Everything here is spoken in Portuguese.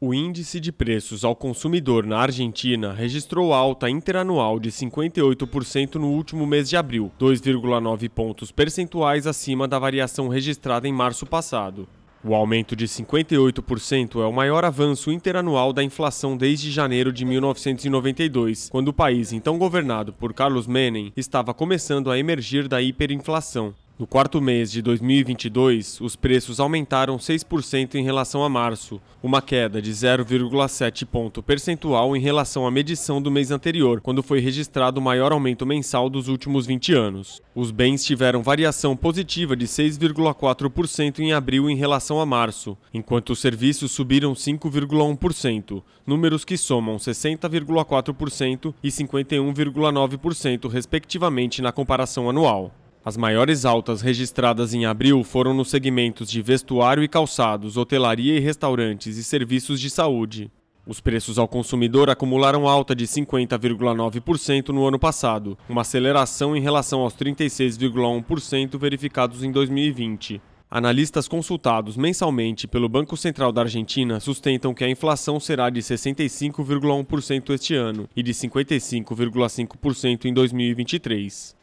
O índice de preços ao consumidor na Argentina registrou alta interanual de 58% no último mês de abril, 2,9 pontos percentuais acima da variação registrada em março passado. O aumento de 58% é o maior avanço interanual da inflação desde janeiro de 1992, quando o país, então governado por Carlos Menem, estava começando a emergir da hiperinflação. No quarto mês de 2022, os preços aumentaram 6% em relação a março, uma queda de 0,7 ponto percentual em relação à medição do mês anterior, quando foi registrado o maior aumento mensal dos últimos 20 anos. Os bens tiveram variação positiva de 6,4% em abril em relação a março, enquanto os serviços subiram 5,1%, números que somam 60,4% e 51,9%, respectivamente, na comparação anual. As maiores altas registradas em abril foram nos segmentos de vestuário e calçados, hotelaria e restaurantes e serviços de saúde. Os preços ao consumidor acumularam alta de 50,9% no ano passado, uma aceleração em relação aos 36,1% verificados em 2020. Analistas consultados mensalmente pelo Banco Central da Argentina sustentam que a inflação será de 65,1% este ano e de 55,5% em 2023.